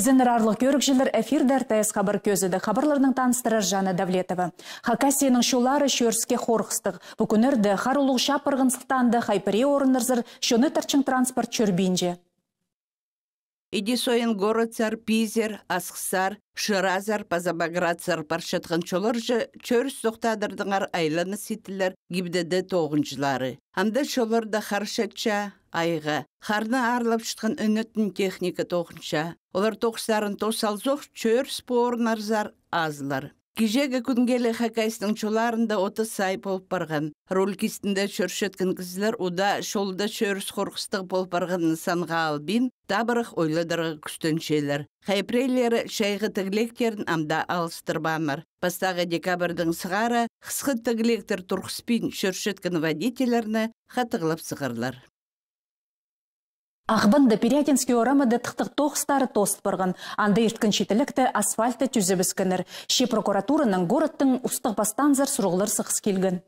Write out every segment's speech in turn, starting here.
көрік арлық көрікшілер дәрті РТС қабыр көзіді. Қабырлардың таныстырыр жаны Давлетова. Хакасияның шулары шөрске қорқыстық. Бүкінірді шапырғын шапырғынсықтанды қайпыре орынырзыр шөні тірчің транспорт чөрбенже. Иди соен цар пизер, асқсар, шыразар, цар паршатқан чолар жа чөріс соқтадырдыңар айланы сетілер гибдеді тоғынжылары. Амда чолар да харшатча, айға. Харны арлап шытқан үнітін техника тоғынша. Олар тоқсарын тосалзоқ чөр спорнарзар азылар кижеги күнгелі эле чуларында оты сай сай болып барган кистінде чөршөткөн кызлар уда шолда чөрүс коркустук болуп барган нысанга албин табырых ойлодорго күстөнчелер Хайпрейлері шайгы амда алыстырбамыр Пастағы декабрдың сыгары кыскы тіглектер туркспин чөршөткөн водительлерне хатыглап сыгырлар Ағбында Пирятинский орамыды тықтық тоқстары тост Анды анда ерткіншетілікті асфальты түзібіз кінір. Ше прокуратураның городтың ұстық бастанзар сұрғылыр сықс келгін.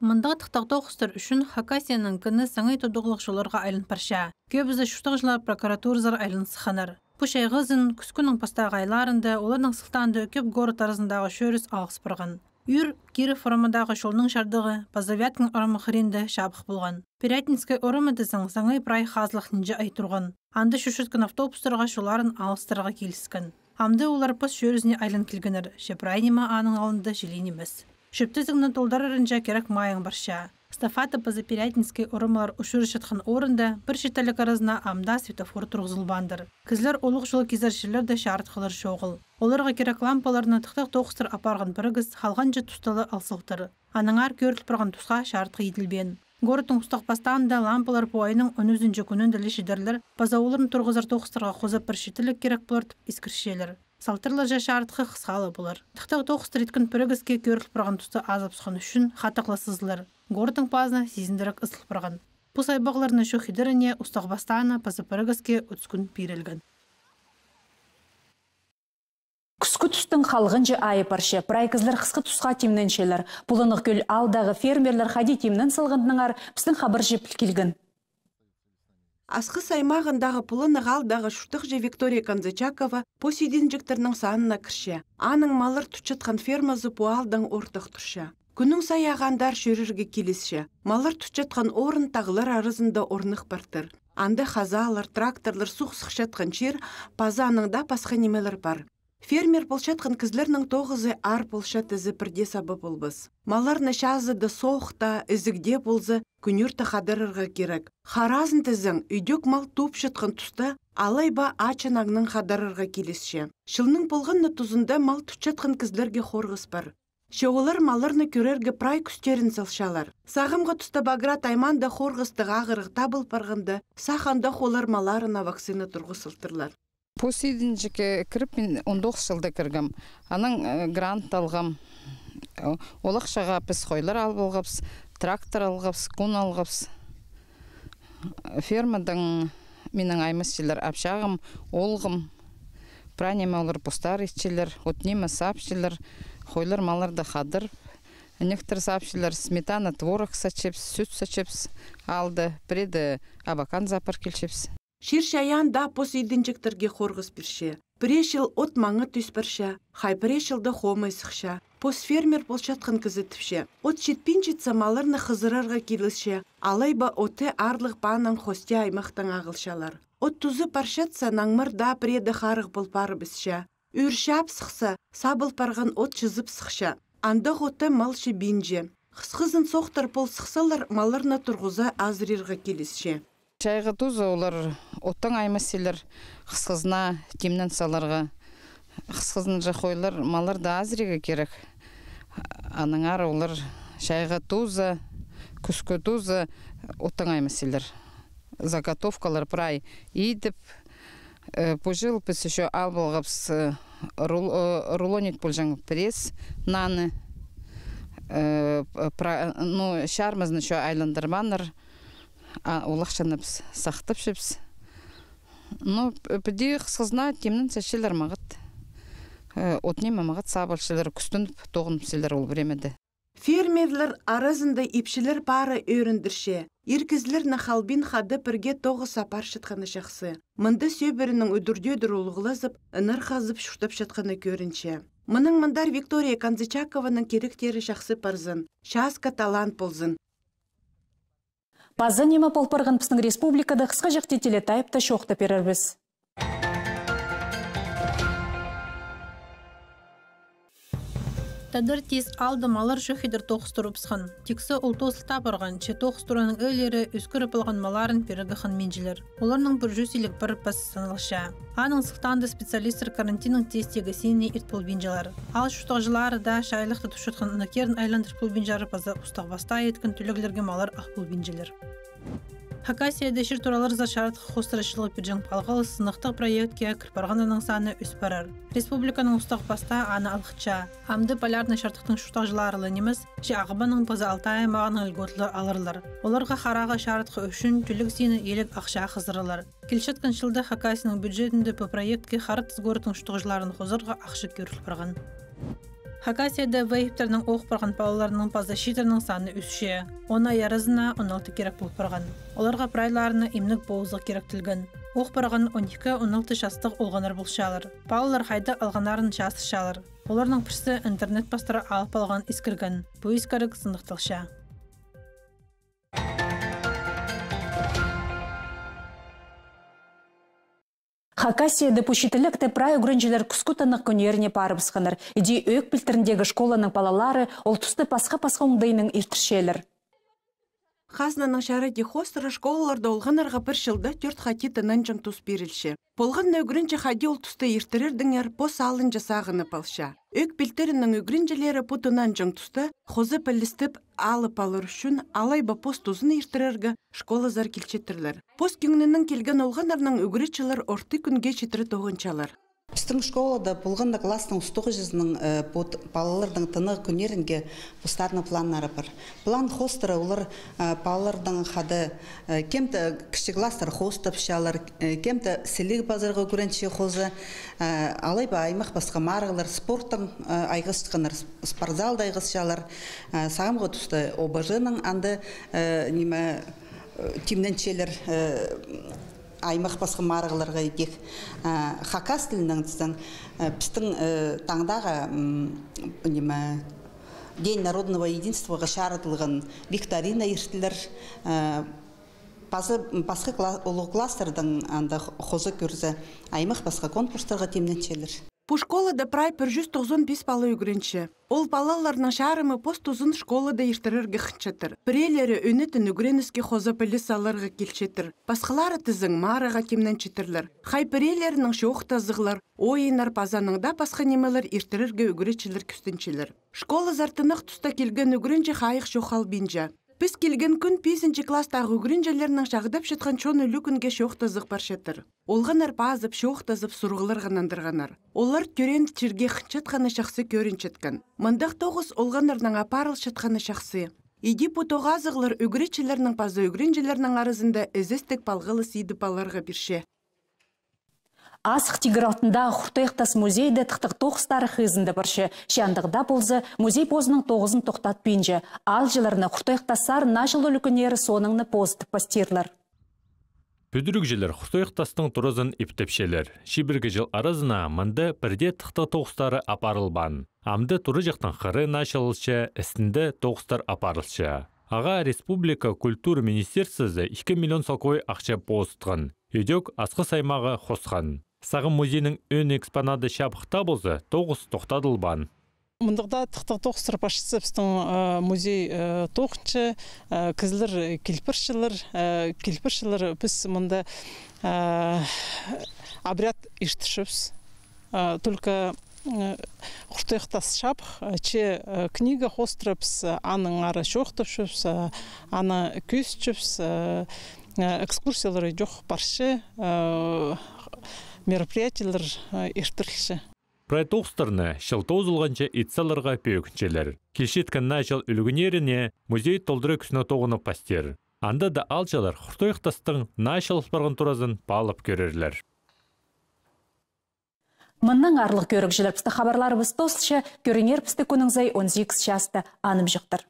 Мұндағы тұқтақ тоқыстыр үшін Хакасияның күні саңай тұдығылықшыларға айлын парша. Көбізі шұштық жылар прокуратурзар айлын сұқыныр. Бұш айғызын күскінің пастағы оларның оларның сұлтанды өкіп город тарызындағы шөріс алғыс бұрған. Үйір Киров формадағы шолның шардығы Пазавяткин орамы қыренді шабық болған. Пирятинскай орымы десең саңай прай хазлық нинже айтурған. Анды шүшірткін автобустарға шуларын алыстырға келіскін. Амды олар пас шөрізіне айлын келгінір, шепрайнима аның алынды желейнеміз. Шөпті зіңнен толдарырынжа керек майын барша. Стафаты пызы Пирятинскай орымылар ұшыр орында бір шетелік амда светофор тұрғызылбандыр. Кізлер олық жылы кезершілер де шарт шоғыл. Оларға керек лампаларына тұқтық тоқыстыр апарған бірігіз қалған жет тұсталы Аныңар көріліп тұрған тұсқа шартқы еділбен. Гордың ұстақпастан да лампалар пуайның үнізінші күнін ділі шидерлер, базауларын тұрғызыр тоқыстырға қозып бір шетілік керек бұлыртып ескіршелер. Салтырлы жәші артықы қысқалы бұлар. Тұқтақ тоқыстыр еткін пірігізге көріліп бұрған тұсты азып сұқын үшін қатықласызылыр. Гордың пазына сезіндірік ұсылып бұрған. Бұл сайбағларының шөхидеріне Күскі түстің қалғын ай айы паршы. Прайкызлар қысқы тұсқа шелер. Бұлынық көл алдағы фермерлер қади темнен сылғындыңар біздің қабыр жы келгін. Асқы саймағындағы пұлыны ғалдағы же Виктория Канзычакова посейден жіктірінің санына кірше. Аның малыр тұчытқан фермазы пуалдың ортық тұршы. Күнің саяғандар жүрірге келесше. Малыр тұчытқан орын тағылар арызында орнық бартыр. Анды хазалар, тракторлар суқ сұқшатқан жер, пазаныңда пасқа немелер бар. Фермер болшатқан қынкізлерінің тоғызы ар болшат ізі пірде сабы болбыз. Маларны шазыда соқта, үзігде болзы, күнірті қадырырға керек. Харазын тізің үйдек мал туып шытқын тұста, алайба ачынаңның қадырырға келесше. Шылның болғынны тұзында мал тұтчатқын кізлерге қорғыз бар. Шоғылар маларны көрерге прай күстерін салшалар. Сағымғы тұста бағыра тайманда қорғыстыға ағырықта бұл парғынды, саханда қолар маларына вакцина тұрғы сылтырлар жеке кіріп, мен он тогуз жылда киргем анан э, грант алгам ол акчага биз койлар алып трактор алгабыз кун алгабыз фермадан менің аймасчилер общагам олғым. пранема олар пустаричилер утнема сапчилер хойлар маларды хадыр некоторые сообщилар сметана творог сачепс сүт сачепс алды біреді абакан запар келчепс шаян да пос идінчіктірге қорғыз бірше. Пірешіл от маңы түспірше. хай пірешілді хомы сықша. Пос фермер болшатқын түпше. От малырны қызырарға хызырарға алай алайба оты арлық баның хосте аймақтың ағылшалар. От тұзы паршатса наңмыр да бұл харық болпары бізше. Үршап сықса, сабыл парған от жызып сықша. Андық оты малшы бенже. Қысқызын соқтыр пол сықсалар малырны тұрғыза азырырға келесше. Шайғы тұзы олар оттың аймасселер қысқызына, темнен саларға қысқызын жақойлар малар да керек ары олар шайға туза күскі туза оттың аймасселер заготовкалар прай идіп бұжыл э, біз еще ал ә, пресс наны ну шармызны еще айландырманыр біз сақтып жіпс ну пди кызына сәшелер мағыт, магат э, отнема магат сабылшылар күстініп, тоғынып селер ол времеде фермерлер арасында ипшилер пары өріндірше. еркізілер нахалбин хады бірге тоғы сапар шытқаны шақсы. Мынды сөбірінің үдірде дұрулғылызып, ыныр қазып шұртып шытқаны көрінше. Мұның мұндар Виктория Канзычакованың керіктері шақсы парзын, шаска талант болзын, Базы нема полпырғын пісінің республикада қысқа жақтетелі та шоқты перербіз. тадыр тез малар алар шөхидер тоқыстырыпсхан. Тексі ұлтосы тапырған, че тоқыстырының өлері үскіріп ұлған маларын перігіхан менжілер. Оларның бір жүз бір пас Аның сұқтанды специалистер карантинның тестегі ет иртпул бенжалар. Ал шұтық жылары да шайлықты тұшытқан ұнакерін айландырпул бенжары пазы ұстақ баста еткін түлігілерге малар Хакасия дешир туралар за зашарт хустрашилы бир палғалы сынықтық проектке кірпарғанының саны үс барар республиканың ұстық баста аны алғытша. амды полярный шартыктың шутак жыларылы немес же ағыбының пызы алтай аймагының льготлар алырлар оларға харага шартқы үшін түлік сені елік ақша хызырылар Келшет жылда хакасияның бюджетінді по проектке харытыз городтың шутак жыларын хозырга акча көрүліп Хакасияда вейптердің оқ барған балаларының позащитарының саны үсше. оны аярызына 16 керек болып барған. Оларға прайларына имнік керек керектілген. Оқ барған 12-16 жастық олғанар шалыр. Балалар қайды алғанарын жасы шалар. Оларның пірсі интернет бастыры алып алған ескірген. ескірік сындықтылша. Хакасия депущителік тепрай күн күскутанық көнеріне парыбысқаныр. Иди өк білтіріндегі школаның балалары ол пасқа-пасқа ұңдайының иртішелер хазнаның шары дехостыры школаларда арға бір жылда төрт хати жың тұс берілші. Болған өгірінші хади ол тұсты ертірердіңер бос алын жасағыны палша. Өк білтерінің бұ по тынанжың тұсты хозы пілістіп алып алыр үшін алай бапос тұзын ертірергі школа зар келчеттірлер. Пост күңнінің келген олғанарның чылар орты күнге четірі тоғынчалар. Біздің школада болғанда кластың ұстығы жүзінің балалардың тынығы көнерінге бұстарны планлары бар. План хостыры олар балалардың хады кемті кіші кластар хостып шалар, кемті селік базарға қозы, алай ба аймақ басқа марғылар, спорттың айғыз спортзалды спортзалда айғыз шалар, сағымғы тұсты обажының анды неме тимненчелер аймақ басқы марығыларға етек ә, хакас тілінің ә, пістің ә, таңдағы неме День народного единства шарадылған викторина ертілер басқа ұлы кластырдың анда қозы көрзі аймақ басқа конкурстарға темненшелер пушколада прай пір жүз тогузун бес бала үгірінші. ол палаларның шарымы пост узун школада иртерерге хынчатыр өнітін үгіреніске үгүрениске пілі эле келчетір. Басқылары тізің тызың кемнен кимненчитирлер хай бірелерінің шоқ тазыгылар ойынар пазаныңда басқа немелер иртерерге үгүречилер күстүнчилер Школы зартынық туста келген үгірінші қайық шоқал бинжа Біз келген күн 5-ші класстағы үгірінжелерінің шағыдап жатқан чон өлі күнге шоқтызық бар шеттір. Олғанар базып, шоқтызып, сұрғылар ғанандырғанар. Олар көрен түрге қынчатқаны шақсы көрін жеткен. Мындақ тоғыз олғанарның апарыл шатқаны шақсы. Идип үгірі үгіречілерінің пазы үгірінжелерінің арызында әзістік палғылы паларға бірше асық тигр алтында Құртайықтас музейді тұқтық тоқыстары қызынды бірші. Шиандығыда болзы музей позының тоғызын пенжі. Ал жыларны құртаяқтасар нажылы үлкінері соныңны позытып пастерлер. Бүдірік желер Құртайықтастың тұрызын іптепшелер. Шибіргі жыл арызына мұнды бірде тұқтық тоқыстары апарылбан. Амды тұры жақтың қыры нашылшы, әсінде тоқыстар апарылшы. Аға Республика культур министерсізі 2 миллион соқой ақша бостығын. Едек асқы саймағы қосқан сағым музейінің өн экспонаты шабықта тоғыс тоғыз тоқтадылбан Мұндықта тықта тоқ сырпашысы біздің ә, музей ә, тоқыншы ә, кізілер келпіршілер келпіршілер біз мұнда абрят іштішіпс только құртықтас шап че книга қостырыпс, аның ары шоқтышыпс аны күз экскурсиялары жоқ баршы мероприятиялар ишпирхише Прайтоқстарны шылту узылғанча итсаларға пөкінчелер. Кешеткен начал үлгінеріне музей толдыры күсіне тоғыны пастер. Анда да алчалар құртойықтастың на шылыспарған туразын балып көрерлер. Мұнның арлық көрік жылып пісті біз тосылшы, көрінер пісті күніңзай 18 шасты анып жықтыр.